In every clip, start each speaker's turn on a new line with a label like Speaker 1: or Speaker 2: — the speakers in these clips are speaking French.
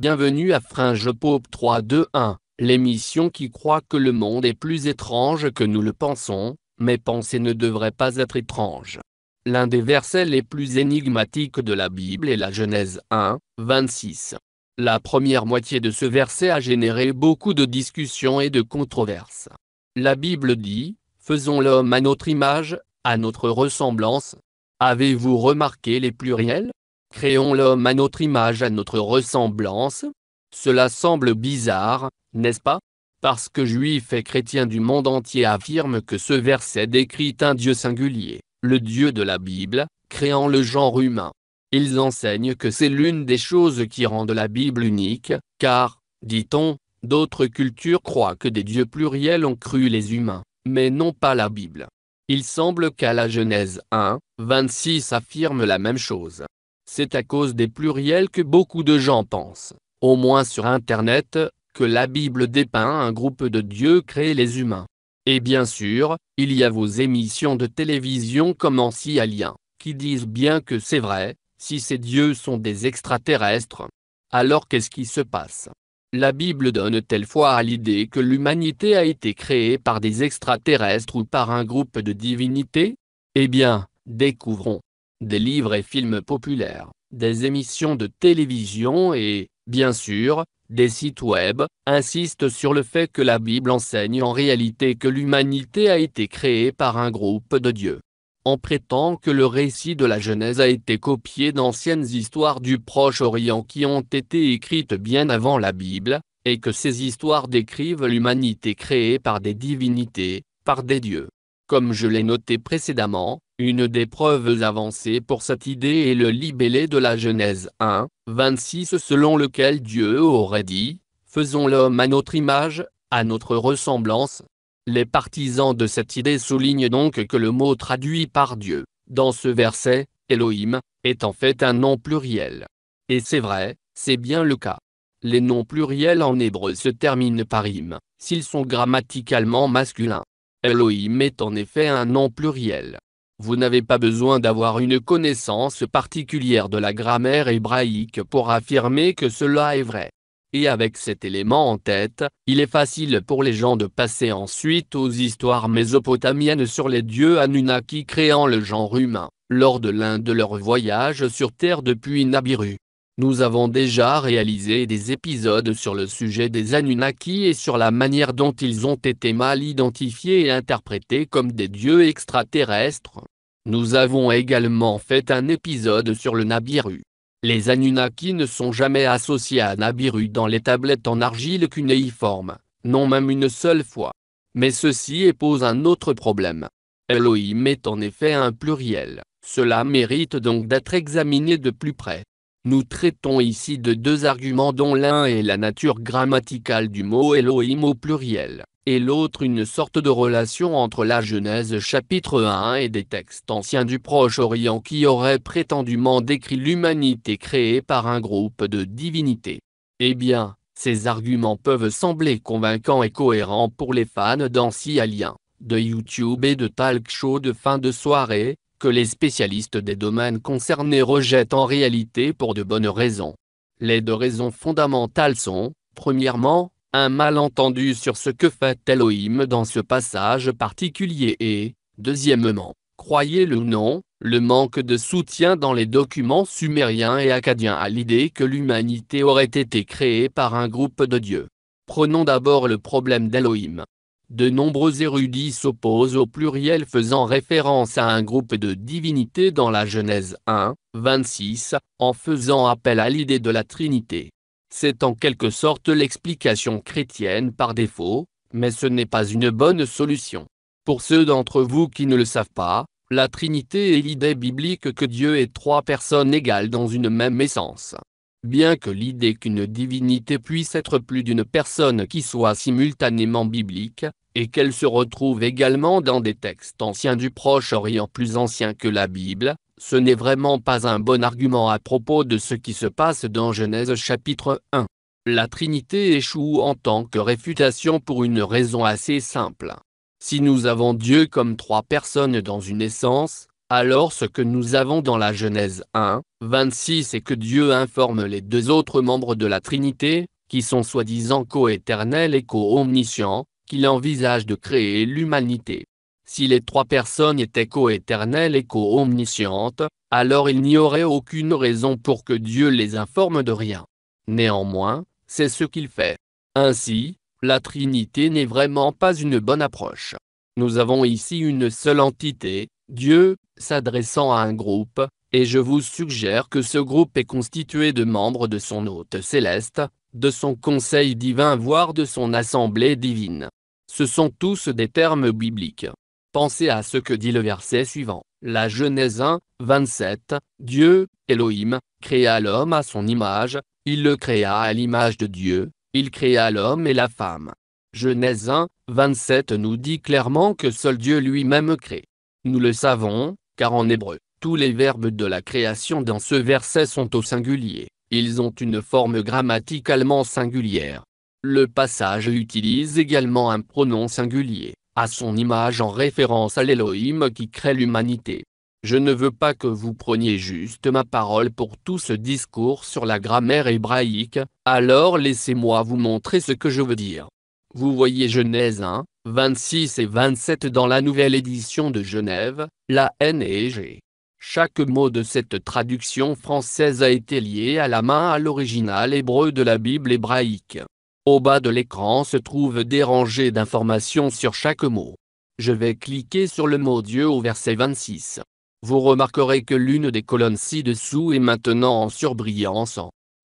Speaker 1: Bienvenue à Fringe Pop 321, l'émission qui croit que le monde est plus étrange que nous le pensons, mais penser ne devrait pas être étrange. L'un des versets les plus énigmatiques de la Bible est la Genèse 1, 26. La première moitié de ce verset a généré beaucoup de discussions et de controverses. La Bible dit, Faisons l'homme à notre image, à notre ressemblance. Avez-vous remarqué les pluriels Créons l'homme à notre image, à notre ressemblance. Cela semble bizarre, n'est-ce pas Parce que juifs et chrétiens du monde entier affirment que ce verset décrit un Dieu singulier, le Dieu de la Bible, créant le genre humain. Ils enseignent que c'est l'une des choses qui rendent la Bible unique, car, dit-on, d'autres cultures croient que des dieux pluriels ont cru les humains, mais non pas la Bible. Il semble qu'à la Genèse 1, 26 affirme la même chose. C'est à cause des pluriels que beaucoup de gens pensent, au moins sur Internet, que la Bible dépeint un groupe de dieux créés les humains. Et bien sûr, il y a vos émissions de télévision comme Ancien Alien, qui disent bien que c'est vrai, si ces dieux sont des extraterrestres. Alors qu'est-ce qui se passe La Bible donne telle elle foi à l'idée que l'humanité a été créée par des extraterrestres ou par un groupe de divinités Eh bien, découvrons des livres et films populaires, des émissions de télévision et, bien sûr, des sites web, insistent sur le fait que la Bible enseigne en réalité que l'humanité a été créée par un groupe de dieux. En prétend que le récit de la Genèse a été copié d'anciennes histoires du Proche-Orient qui ont été écrites bien avant la Bible, et que ces histoires décrivent l'humanité créée par des divinités, par des dieux. Comme je l'ai noté précédemment, une des preuves avancées pour cette idée est le libellé de la Genèse 1, 26 selon lequel Dieu aurait dit, Faisons l'homme à notre image, à notre ressemblance. Les partisans de cette idée soulignent donc que le mot traduit par Dieu, dans ce verset, Elohim, est en fait un nom pluriel. Et c'est vrai, c'est bien le cas. Les noms pluriels en hébreu se terminent par im, s'ils sont grammaticalement masculins. Elohim est en effet un nom pluriel. Vous n'avez pas besoin d'avoir une connaissance particulière de la grammaire hébraïque pour affirmer que cela est vrai. Et avec cet élément en tête, il est facile pour les gens de passer ensuite aux histoires mésopotamiennes sur les dieux Anunnaki créant le genre humain, lors de l'un de leurs voyages sur Terre depuis Nabiru. Nous avons déjà réalisé des épisodes sur le sujet des Anunnaki et sur la manière dont ils ont été mal identifiés et interprétés comme des dieux extraterrestres. Nous avons également fait un épisode sur le Nabiru. Les Anunnaki ne sont jamais associés à Nabiru dans les tablettes en argile cunéiformes, non même une seule fois. Mais ceci pose un autre problème. Elohim est en effet un pluriel, cela mérite donc d'être examiné de plus près. Nous traitons ici de deux arguments dont l'un est la nature grammaticale du mot Elohim au pluriel, et l'autre une sorte de relation entre la Genèse chapitre 1 et des textes anciens du Proche-Orient qui auraient prétendument décrit l'humanité créée par un groupe de divinités. Eh bien, ces arguments peuvent sembler convaincants et cohérents pour les fans d'anciens aliens, de YouTube et de talk show de fin de soirée, que les spécialistes des domaines concernés rejettent en réalité pour de bonnes raisons. Les deux raisons fondamentales sont, premièrement, un malentendu sur ce que fait Elohim dans ce passage particulier et, deuxièmement, croyez-le ou non, le manque de soutien dans les documents sumériens et acadiens à l'idée que l'humanité aurait été créée par un groupe de dieux. Prenons d'abord le problème d'Elohim. De nombreux érudits s'opposent au pluriel faisant référence à un groupe de divinités dans la Genèse 1, 26, en faisant appel à l'idée de la Trinité. C'est en quelque sorte l'explication chrétienne par défaut, mais ce n'est pas une bonne solution. Pour ceux d'entre vous qui ne le savent pas, la Trinité est l'idée biblique que Dieu est trois personnes égales dans une même essence bien que l'idée qu'une divinité puisse être plus d'une personne qui soit simultanément biblique, et qu'elle se retrouve également dans des textes anciens du Proche-Orient plus anciens que la Bible, ce n'est vraiment pas un bon argument à propos de ce qui se passe dans Genèse chapitre 1. La Trinité échoue en tant que réfutation pour une raison assez simple. Si nous avons Dieu comme trois personnes dans une essence, alors ce que nous avons dans la Genèse 1, 26 est que Dieu informe les deux autres membres de la Trinité, qui sont soi-disant co-éternels et co-omniscients, qu'il envisage de créer l'humanité. Si les trois personnes étaient co-éternelles et co-omniscientes, alors il n'y aurait aucune raison pour que Dieu les informe de rien. Néanmoins, c'est ce qu'il fait. Ainsi, la Trinité n'est vraiment pas une bonne approche. Nous avons ici une seule entité, Dieu, s'adressant à un groupe, et je vous suggère que ce groupe est constitué de membres de son hôte céleste, de son conseil divin voire de son assemblée divine. Ce sont tous des termes bibliques. Pensez à ce que dit le verset suivant. La Genèse 1, 27, Dieu, Elohim, créa l'homme à son image, il le créa à l'image de Dieu, il créa l'homme et la femme. Genèse 1, 27 nous dit clairement que seul Dieu lui-même crée. Nous le savons, car en hébreu, tous les verbes de la création dans ce verset sont au singulier, ils ont une forme grammaticalement singulière. Le passage utilise également un pronom singulier, à son image en référence à l'Élohim qui crée l'humanité. Je ne veux pas que vous preniez juste ma parole pour tout ce discours sur la grammaire hébraïque, alors laissez-moi vous montrer ce que je veux dire. Vous voyez Genèse 1, 26 et 27 dans la nouvelle édition de Genève, la e G. Chaque mot de cette traduction française a été lié à la main à l'original hébreu de la Bible hébraïque. Au bas de l'écran se trouvent des rangées d'informations sur chaque mot. Je vais cliquer sur le mot Dieu au verset 26. Vous remarquerez que l'une des colonnes ci-dessous est maintenant en surbrillance.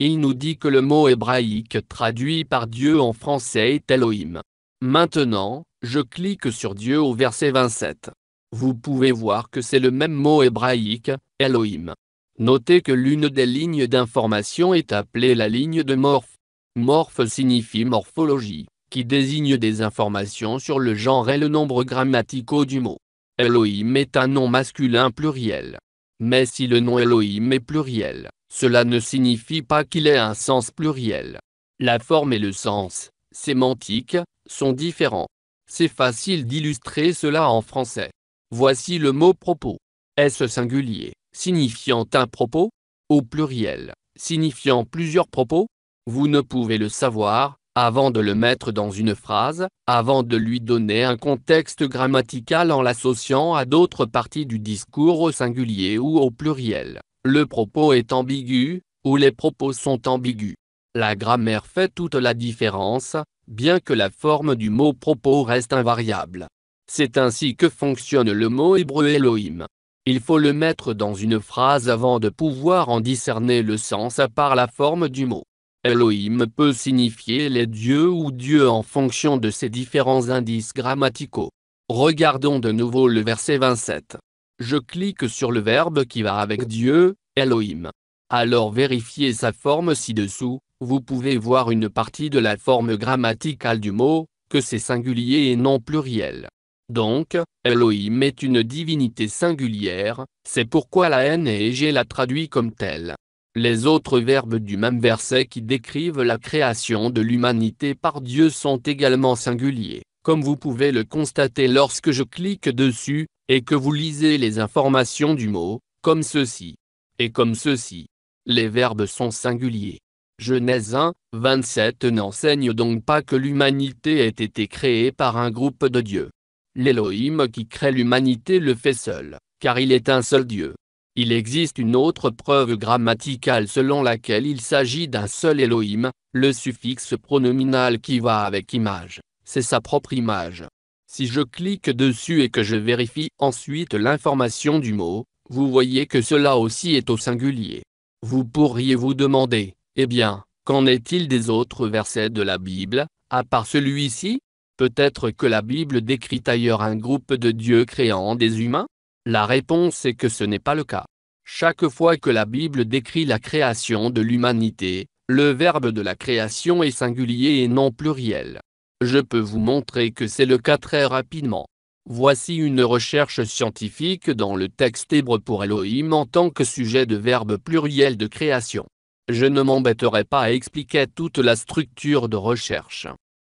Speaker 1: Il nous dit que le mot hébraïque traduit par Dieu en français est Elohim. Maintenant, je clique sur Dieu au verset 27. Vous pouvez voir que c'est le même mot hébraïque, Elohim. Notez que l'une des lignes d'information est appelée la ligne de Morph. Morph signifie morphologie, qui désigne des informations sur le genre et le nombre grammaticaux du mot. Elohim est un nom masculin pluriel. Mais si le nom Elohim est pluriel, cela ne signifie pas qu'il ait un sens pluriel. La forme et le sens, sémantique, sont différents. C'est facile d'illustrer cela en français. Voici le mot propos. est ce singulier, signifiant un propos, au pluriel, signifiant plusieurs propos. Vous ne pouvez le savoir, avant de le mettre dans une phrase, avant de lui donner un contexte grammatical en l'associant à d'autres parties du discours au singulier ou au pluriel. Le propos est ambigu, ou les propos sont ambigus. La grammaire fait toute la différence, bien que la forme du mot propos reste invariable. C'est ainsi que fonctionne le mot hébreu Elohim. Il faut le mettre dans une phrase avant de pouvoir en discerner le sens à part la forme du mot. Elohim peut signifier les dieux ou Dieu en fonction de ses différents indices grammaticaux. Regardons de nouveau le verset 27. Je clique sur le verbe qui va avec Dieu, Elohim. Alors vérifiez sa forme ci-dessous, vous pouvez voir une partie de la forme grammaticale du mot, que c'est singulier et non pluriel. Donc, Elohim est une divinité singulière, c'est pourquoi la haine et la traduit comme telle. Les autres verbes du même verset qui décrivent la création de l'humanité par Dieu sont également singuliers, comme vous pouvez le constater lorsque je clique dessus, et que vous lisez les informations du mot, comme ceci. Et comme ceci. Les verbes sont singuliers. Genèse 1, 27 n'enseigne donc pas que l'humanité ait été créée par un groupe de dieux. L'Élohim qui crée l'humanité le fait seul, car il est un seul Dieu. Il existe une autre preuve grammaticale selon laquelle il s'agit d'un seul Elohim, le suffixe pronominal qui va avec image, c'est sa propre image. Si je clique dessus et que je vérifie ensuite l'information du mot, vous voyez que cela aussi est au singulier. Vous pourriez vous demander, eh bien, qu'en est-il des autres versets de la Bible, à part celui-ci Peut-être que la Bible décrit ailleurs un groupe de dieux créant des humains La réponse est que ce n'est pas le cas. Chaque fois que la Bible décrit la création de l'humanité, le verbe de la création est singulier et non pluriel. Je peux vous montrer que c'est le cas très rapidement. Voici une recherche scientifique dans le texte hébreu pour Elohim en tant que sujet de verbe pluriel de création. Je ne m'embêterai pas à expliquer toute la structure de recherche.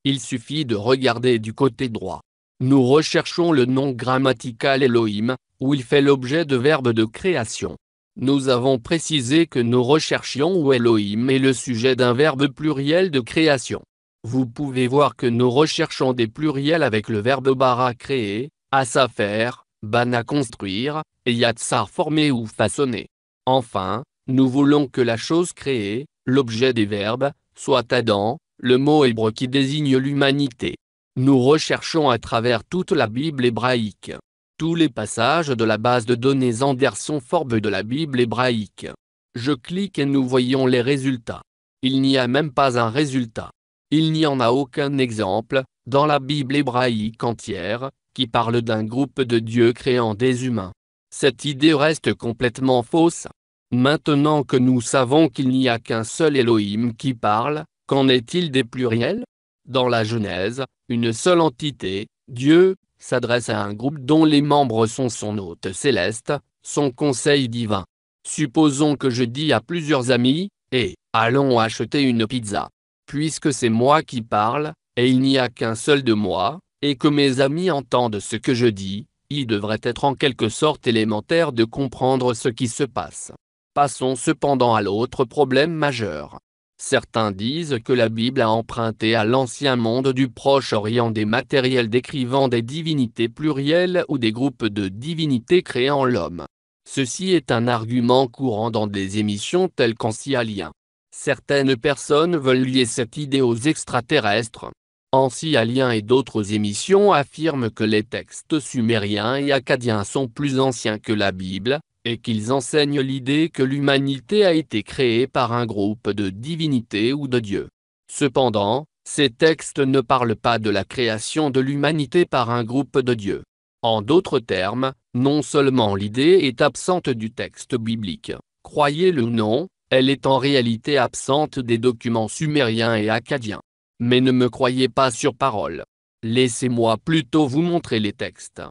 Speaker 1: Il suffit de regarder du côté droit. Nous recherchons le nom grammatical Elohim, où il fait l'objet de verbes de création. Nous avons précisé que nous recherchions où Elohim est le sujet d'un verbe pluriel de création. Vous pouvez voir que nous recherchons des pluriels avec le verbe bara créer, asa faire, bana construire, et yatsar former ou façonner. Enfin, nous voulons que la chose créée, l'objet des verbes, soit Adam, le mot hébreu qui désigne l'humanité. Nous recherchons à travers toute la Bible hébraïque. Tous les passages de la base de données Anderson Forbes de la Bible hébraïque. Je clique et nous voyons les résultats. Il n'y a même pas un résultat. Il n'y en a aucun exemple, dans la Bible hébraïque entière, qui parle d'un groupe de dieux créant des humains. Cette idée reste complètement fausse. Maintenant que nous savons qu'il n'y a qu'un seul Elohim qui parle, qu'en est-il des pluriels Dans la Genèse, une seule entité, Dieu, s'adresse à un groupe dont les membres sont son hôte céleste, son conseil divin. Supposons que je dis à plusieurs amis, et, eh, allons acheter une pizza. Puisque c'est moi qui parle, et il n'y a qu'un seul de moi, et que mes amis entendent ce que je dis, il devrait être en quelque sorte élémentaire de comprendre ce qui se passe. Passons cependant à l'autre problème majeur. Certains disent que la Bible a emprunté à l'ancien monde du Proche-Orient des matériels décrivant des divinités plurielles ou des groupes de divinités créant l'homme. Ceci est un argument courant dans des émissions telles qu'Ancien. Certaines personnes veulent lier cette idée aux extraterrestres. Alien et d'autres émissions affirment que les textes sumériens et acadiens sont plus anciens que la Bible, et qu'ils enseignent l'idée que l'humanité a été créée par un groupe de divinités ou de dieux. Cependant, ces textes ne parlent pas de la création de l'humanité par un groupe de dieux. En d'autres termes, non seulement l'idée est absente du texte biblique, croyez-le ou non, elle est en réalité absente des documents sumériens et akkadiens. Mais ne me croyez pas sur parole. Laissez-moi plutôt vous montrer les textes.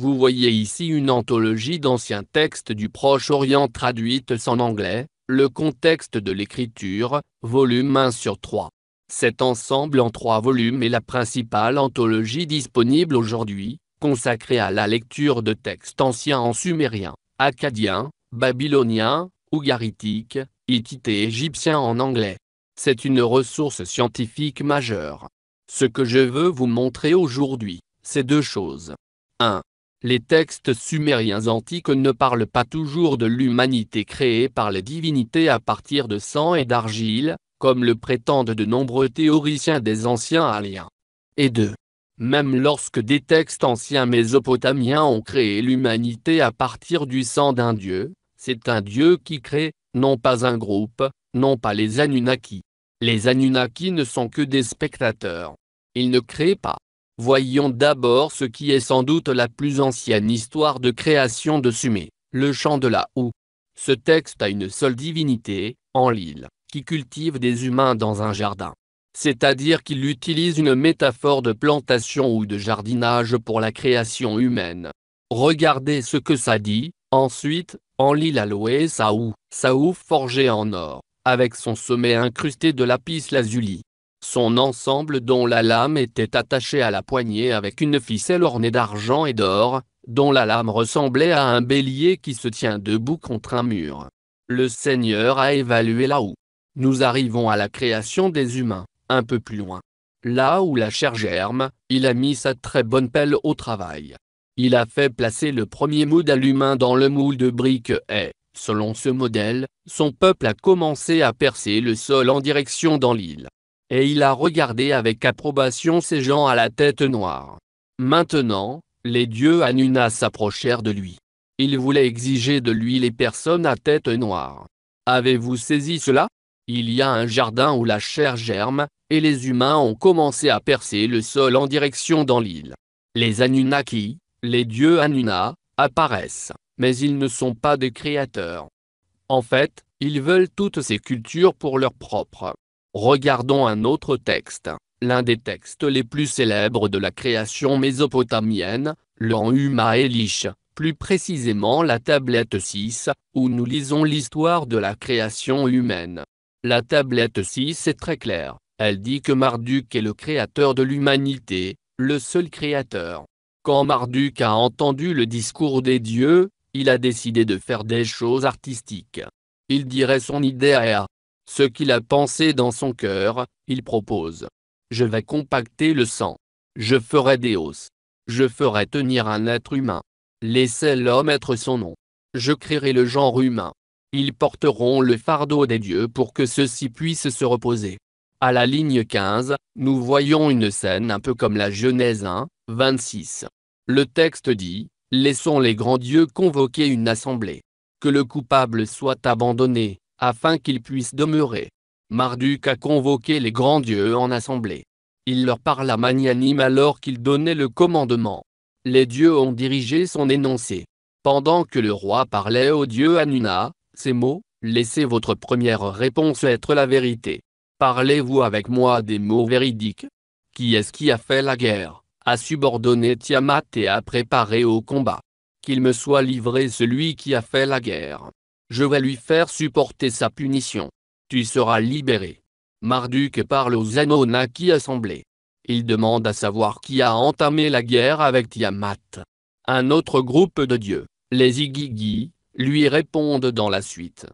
Speaker 1: Vous voyez ici une anthologie d'anciens textes du Proche-Orient traduites en anglais, le contexte de l'écriture, volume 1 sur 3. Cet ensemble en trois volumes est la principale anthologie disponible aujourd'hui, consacrée à la lecture de textes anciens en sumérien, akkadien, babylonien, ougaritique, hittite et égyptien en anglais. C'est une ressource scientifique majeure. Ce que je veux vous montrer aujourd'hui, c'est deux choses. 1. Les textes sumériens antiques ne parlent pas toujours de l'humanité créée par les divinités à partir de sang et d'argile, comme le prétendent de nombreux théoriciens des anciens aliens. Et 2. même lorsque des textes anciens mésopotamiens ont créé l'humanité à partir du sang d'un dieu, c'est un dieu qui crée, non pas un groupe, non pas les Anunnaki. Les Anunnaki ne sont que des spectateurs. Ils ne créent pas. Voyons d'abord ce qui est sans doute la plus ancienne histoire de création de Sumé, le chant de la houe. Ce texte a une seule divinité, en l'île, qui cultive des humains dans un jardin. C'est-à-dire qu'il utilise une métaphore de plantation ou de jardinage pour la création humaine. Regardez ce que ça dit, ensuite, en Lille loué Saou Saou, forgé en or, avec son sommet incrusté de lapis lazuli son ensemble dont la lame était attachée à la poignée avec une ficelle ornée d'argent et d'or, dont la lame ressemblait à un bélier qui se tient debout contre un mur. Le Seigneur a évalué là où nous arrivons à la création des humains, un peu plus loin. Là où la chair germe, il a mis sa très bonne pelle au travail. Il a fait placer le premier moule à dans le moule de briques et, selon ce modèle, son peuple a commencé à percer le sol en direction dans l'île et il a regardé avec approbation ces gens à la tête noire. Maintenant, les dieux Anuna s'approchèrent de lui. Ils voulaient exiger de lui les personnes à tête noire. Avez-vous saisi cela Il y a un jardin où la chair germe, et les humains ont commencé à percer le sol en direction dans l'île. Les Anunnaki, les dieux Anuna, apparaissent, mais ils ne sont pas des créateurs. En fait, ils veulent toutes ces cultures pour leur propre. Regardons un autre texte, l'un des textes les plus célèbres de la création mésopotamienne, l'an Elish, plus précisément la tablette 6, où nous lisons l'histoire de la création humaine. La tablette 6 est très claire, elle dit que Marduk est le créateur de l'humanité, le seul créateur. Quand Marduk a entendu le discours des dieux, il a décidé de faire des choses artistiques. Il dirait son idée à ce qu'il a pensé dans son cœur, il propose. Je vais compacter le sang. Je ferai des os. Je ferai tenir un être humain. Laissez l'homme être son nom. Je créerai le genre humain. Ils porteront le fardeau des dieux pour que ceux-ci puissent se reposer. À la ligne 15, nous voyons une scène un peu comme la Genèse 1, 26. Le texte dit, Laissons les grands dieux convoquer une assemblée. Que le coupable soit abandonné, afin qu'ils puissent demeurer. Marduk a convoqué les grands dieux en assemblée. Il leur parla magnanime alors qu'il donnait le commandement. Les dieux ont dirigé son énoncé. Pendant que le roi parlait au dieu Anuna, ces mots, laissez votre première réponse être la vérité. Parlez-vous avec moi des mots véridiques Qui est-ce qui a fait la guerre, a subordonné Tiamat et a préparé au combat Qu'il me soit livré celui qui a fait la guerre. Je vais lui faire supporter sa punition. Tu seras libéré. Marduk parle aux Anonaki assemblés. Il demande à savoir qui a entamé la guerre avec Tiamat. Un autre groupe de dieux, les Igigi, lui répondent dans la suite.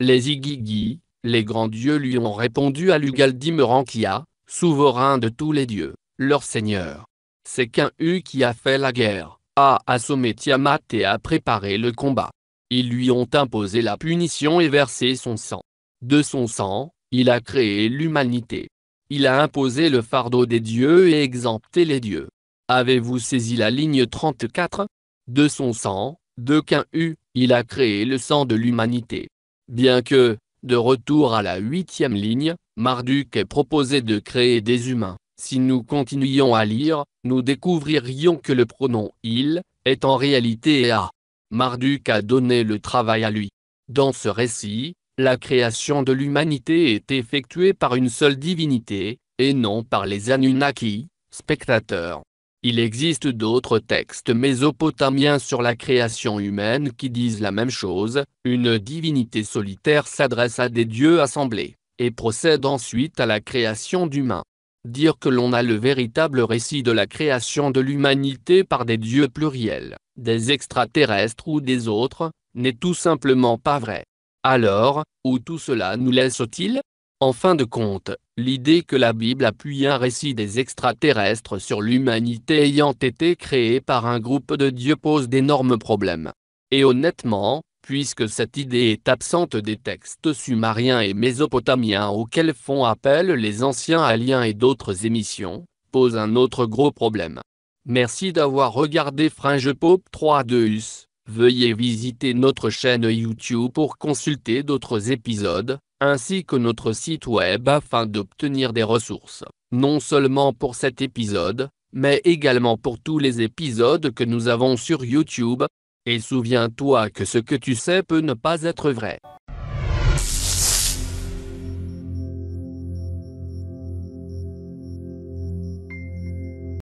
Speaker 1: Les Igigi, les grands dieux lui ont répondu à Lugaldimerankia, souverain de tous les dieux, leur seigneur. C'est qu'un U qui a fait la guerre, a assommé Tiamat et a préparé le combat. Ils lui ont imposé la punition et versé son sang. De son sang, il a créé l'humanité. Il a imposé le fardeau des dieux et exempté les dieux. Avez-vous saisi la ligne 34 De son sang, de qu'un U, il a créé le sang de l'humanité. Bien que, de retour à la huitième ligne, Marduk ait proposé de créer des humains. Si nous continuions à lire, nous découvririons que le pronom il est en réalité A. Marduk a donné le travail à lui. Dans ce récit, la création de l'humanité est effectuée par une seule divinité, et non par les Anunnaki, spectateurs. Il existe d'autres textes mésopotamiens sur la création humaine qui disent la même chose, une divinité solitaire s'adresse à des dieux assemblés, et procède ensuite à la création d'humains. Dire que l'on a le véritable récit de la création de l'humanité par des dieux pluriels des extraterrestres ou des autres, n'est tout simplement pas vrai. Alors, où tout cela nous laisse-t-il En fin de compte, l'idée que la Bible appuie un récit des extraterrestres sur l'humanité ayant été créée par un groupe de dieux pose d'énormes problèmes. Et honnêtement, puisque cette idée est absente des textes sumériens et mésopotamiens auxquels font appel les anciens aliens et d'autres émissions, pose un autre gros problème. Merci d'avoir regardé Fringe Pop 3 US. Veuillez visiter notre chaîne YouTube pour consulter d'autres épisodes, ainsi que notre site web afin d'obtenir des ressources, non seulement pour cet épisode, mais également pour tous les épisodes que nous avons sur YouTube. Et souviens-toi que ce que tu sais peut ne pas être vrai.